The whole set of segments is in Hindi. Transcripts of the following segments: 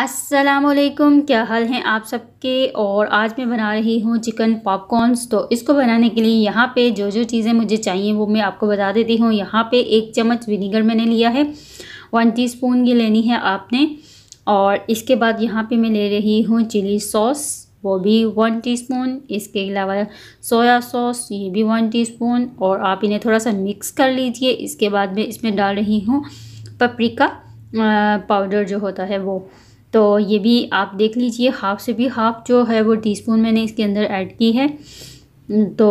असलकुम क्या हाल हैं आप सबके और आज मैं बना रही हूँ चिकन पॉपकॉर्नस तो इसको बनाने के लिए यहाँ पे जो जो चीज़ें मुझे चाहिए वो मैं आपको बता देती हूँ यहाँ पे एक चम्मच विनीगर मैंने लिया है वन टीस्पून ये लेनी है आपने और इसके बाद यहाँ पे मैं ले रही हूँ चिली सॉस वो भी वन टी इसके अलावा सोया सॉस ये भी वन टी और आप इन्हें थोड़ा सा मिक्स कर लीजिए इसके बाद मैं इसमें डाल रही हूँ पपरिका पाउडर जो होता है वो तो ये भी आप देख लीजिए हाफ़ से भी हाफ़ जो है वो टी स्पून मैंने इसके अंदर ऐड की है तो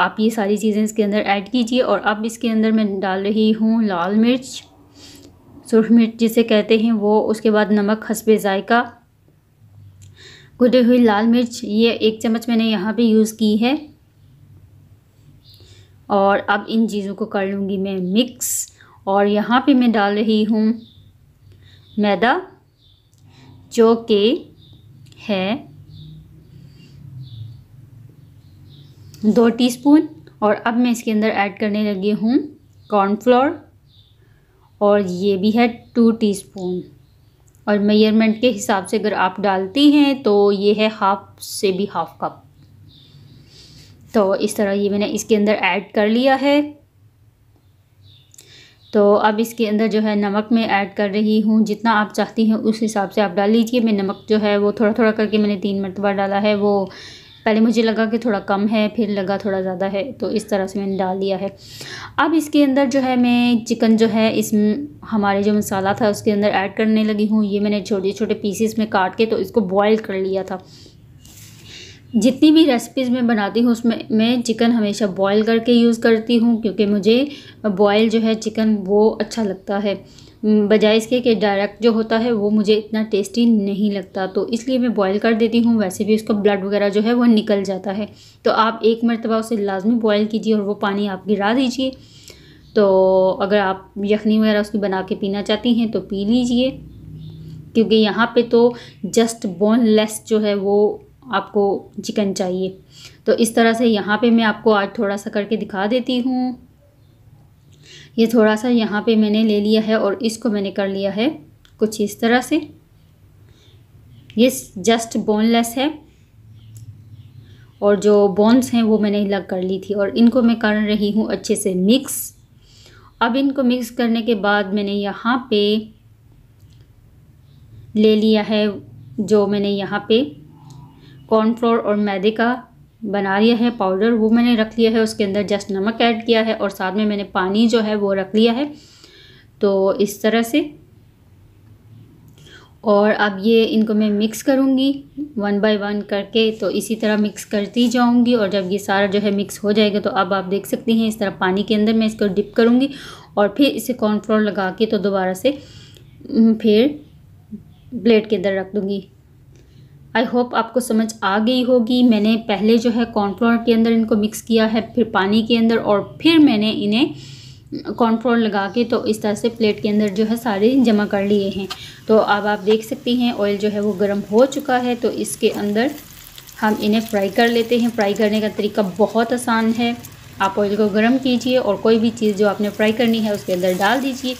आप ये सारी चीज़ें इसके अंदर ऐड कीजिए और अब इसके अंदर मैं डाल रही हूँ लाल मिर्च सुरख मिर्च जिसे कहते हैं वो उसके बाद नमक हसबे ज़ायका कुटी हुई लाल मिर्च ये एक चम्मच मैंने यहाँ पे यूज़ की है और अब इन चीज़ों को कर लूँगी मैं मिक्स और यहाँ पे मैं डाल रही हूँ मैदा जो कि है दो टीस्पून और अब मैं इसके अंदर ऐड करने लगी हूँ कॉर्नफ्लोर और ये भी है टू टीस्पून और मेयरमेंट के हिसाब से अगर आप डालती हैं तो ये है हाफ से भी हाफ कप तो इस तरह ये मैंने इसके अंदर ऐड कर लिया है तो अब इसके अंदर जो है नमक मैं ऐड कर रही हूँ जितना आप चाहती हैं उस हिसाब से आप डाल लीजिए मैं नमक जो है वो थोड़ा थोड़ा करके मैंने तीन मरतबा डाला है वो पहले मुझे लगा कि थोड़ा कम है फिर लगा थोड़ा ज़्यादा है तो इस तरह से मैंने डाल दिया है अब इसके अंदर जो है मैं चिकन जो है इस हमारे जो मसाला था उसके अंदर ऐड करने लगी हूँ ये मैंने छोटे छोटे पीसेस में काट के तो इसको बॉईल कर लिया था जितनी भी रेसिपीज़ मैं बनाती हूँ उसमें मैं चिकन हमेशा बॉईल करके यूज़ करती हूँ क्योंकि मुझे बॉयल जो है चिकन वो अच्छा लगता है बजाय इसके कि डायरेक्ट जो होता है वो मुझे इतना टेस्टी नहीं लगता तो इसलिए मैं बॉईल कर देती हूँ वैसे भी उसका ब्लड वगैरह जो है वो निकल जाता है तो आप एक मरतबा उसे लाजमी बॉयल कीजिए और वो पानी आप गिरा दीजिए तो अगर आप यखनी वगैरह उसकी बना के पीना चाहती हैं तो पी लीजिए क्योंकि यहाँ पे तो जस्ट बोनलेस जो है वो आपको चिकन चाहिए तो इस तरह से यहाँ पे मैं आपको आज थोड़ा सा करके दिखा देती हूँ ये थोड़ा सा यहाँ पे मैंने ले लिया है और इसको मैंने कर लिया है कुछ इस तरह से ये जस्ट बोनलेस है और जो बोन्स हैं वो मैंने अलग कर ली थी और इनको मैं कर रही हूँ अच्छे से मिक्स अब इनको मिक्स करने के बाद मैंने यहाँ पे ले लिया है जो मैंने यहाँ पे कॉर्नफ्लोर और मैदे का बना लिया है पाउडर वो मैंने रख लिया है उसके अंदर जस्ट नमक ऐड किया है और साथ में मैंने पानी जो है वो रख लिया है तो इस तरह से और अब ये इनको मैं मिक्स करूँगी वन बाय वन करके तो इसी तरह मिक्स करती जाऊँगी और जब ये सारा जो है मिक्स हो जाएगा तो अब आप देख सकती हैं इस तरह पानी के अंदर मैं इसको डिप करूँगी और फिर इसे कॉर्नफ्लोर लगा के तो दोबारा से फिर प्लेट के अंदर रख दूँगी आई होप आपको समझ आ गई होगी मैंने पहले जो है कॉर्नफ्लोर के अंदर इनको मिक्स किया है फिर पानी के अंदर और फिर मैंने इन्हें कॉर्नफ्लोर लगा के तो इस तरह से प्लेट के अंदर जो है सारे जमा कर लिए हैं तो अब आप देख सकती हैं ऑयल जो है वो गर्म हो चुका है तो इसके अंदर हम इन्हें फ्राई कर लेते हैं फ्राई करने का तरीका बहुत आसान है आप ऑयल को गर्म कीजिए और कोई भी चीज़ जो आपने फ्राई करनी है उसके अंदर डाल दीजिए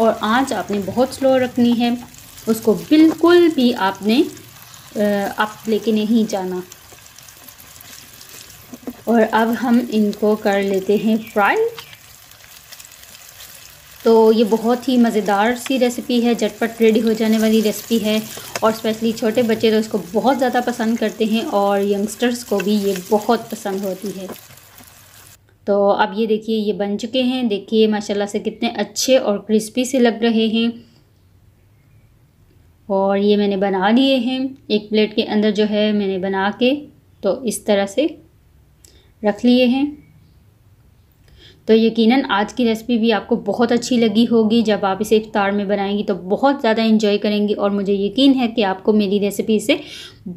और आँच आपने बहुत स्लो रखनी है उसको बिल्कुल भी आपने आप लेके नहीं जाना और अब हम इनको कर लेते हैं फ्राई तो ये बहुत ही मज़ेदार सी रेसिपी है झटपट रेडी हो जाने वाली रेसिपी है और स्पेशली छोटे बच्चे तो इसको बहुत ज़्यादा पसंद करते हैं और यंगस्टर्स को भी ये बहुत पसंद होती है तो अब ये देखिए ये बन चुके हैं देखिए माशाल्लाह से कितने अच्छे और क्रिस्पी से लग रहे हैं और ये मैंने बना लिए हैं एक प्लेट के अंदर जो है मैंने बना के तो इस तरह से रख लिए हैं तो यकीनन आज की रेसिपी भी आपको बहुत अच्छी लगी होगी जब आप इसे इफ्तार में बनाएंगी तो बहुत ज़्यादा इंजॉय करेंगी और मुझे यकीन है कि आपको मेरी रेसिपी से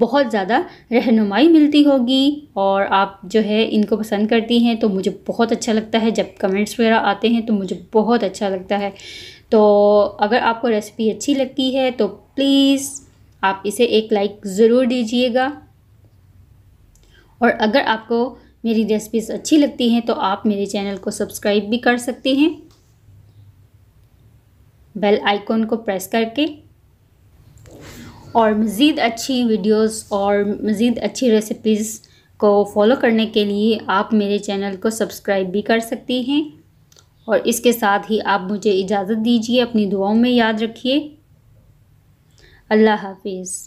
बहुत ज़्यादा रहनुमाई मिलती होगी और आप जो है इनको पसंद करती हैं तो मुझे बहुत अच्छा लगता है जब कमेंट्स वगैरह आते हैं तो मुझे बहुत अच्छा लगता है तो अगर आपको रेसिपी अच्छी लगती है तो प्लीज़ आप इसे एक लाइक ज़रूर दीजिएगा और अगर आपको मेरी रेसिपीज़ अच्छी लगती हैं तो आप मेरे चैनल को सब्सक्राइब भी कर सकते हैं बेल आइकॉन को प्रेस करके और मज़ीद अच्छी वीडियोस और मज़ीद अच्छी रेसिपीज़ को फॉलो करने के लिए आप मेरे चैनल को सब्सक्राइब भी कर सकती हैं और इसके साथ ही आप मुझे इजाज़त दीजिए अपनी दुआओं में याद रखिए अल्लाह हाफिज़